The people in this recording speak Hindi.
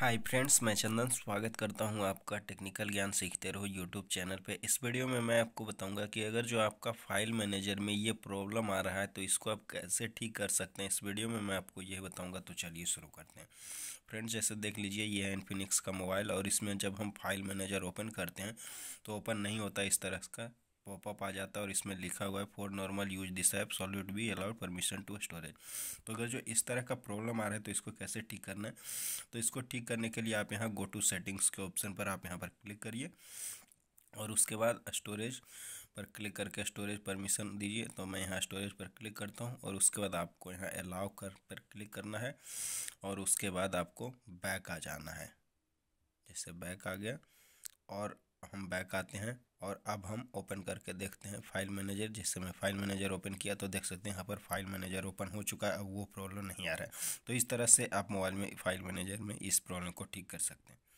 हाय फ्रेंड्स मैं चंदन स्वागत करता हूं आपका टेक्निकल ज्ञान सीखते रहो यूट्यूब चैनल पे इस वीडियो में मैं आपको बताऊंगा कि अगर जो आपका फाइल मैनेजर में ये प्रॉब्लम आ रहा है तो इसको आप कैसे ठीक कर सकते हैं इस वीडियो में मैं आपको यह बताऊंगा तो चलिए शुरू करते हैं फ्रेंड्स जैसे देख लीजिए ये है इन्फिनिक्स का मोबाइल और इसमें जब हम फाइल मैनेजर ओपन करते हैं तो ओपन नहीं होता इस तरह का पॉपअप आ जाता है और इसमें लिखा हुआ है for normal use this app should be allowed permission to storage तो अगर जो इस तरह का प्रॉब्लम आ रहा है तो इसको कैसे ठीक करना है तो इसको ठीक करने के लिए आप यहाँ गो टू सेटिंग्स के ऑप्शन पर आप यहाँ पर क्लिक करिए और उसके बाद स्टोरेज पर क्लिक करके स्टोरेज परमिशन दीजिए तो मैं यहाँ स्टोरेज पर क्लिक करता हूँ और उसके बाद आपको यहाँ अलाउ कर पर क्लिक करना है और उसके बाद आपको बैक आ जाना है जैसे बैक आ गया और हम बैक आते हैं और अब हम ओपन करके देखते हैं फाइल मैनेजर जिससे मैं फाइल मैनेजर ओपन किया तो देख सकते हैं यहाँ पर फाइल मैनेजर ओपन हो चुका है अब वो प्रॉब्लम नहीं आ रहा है तो इस तरह से आप मोबाइल में फाइल मैनेजर में इस प्रॉब्लम को ठीक कर सकते हैं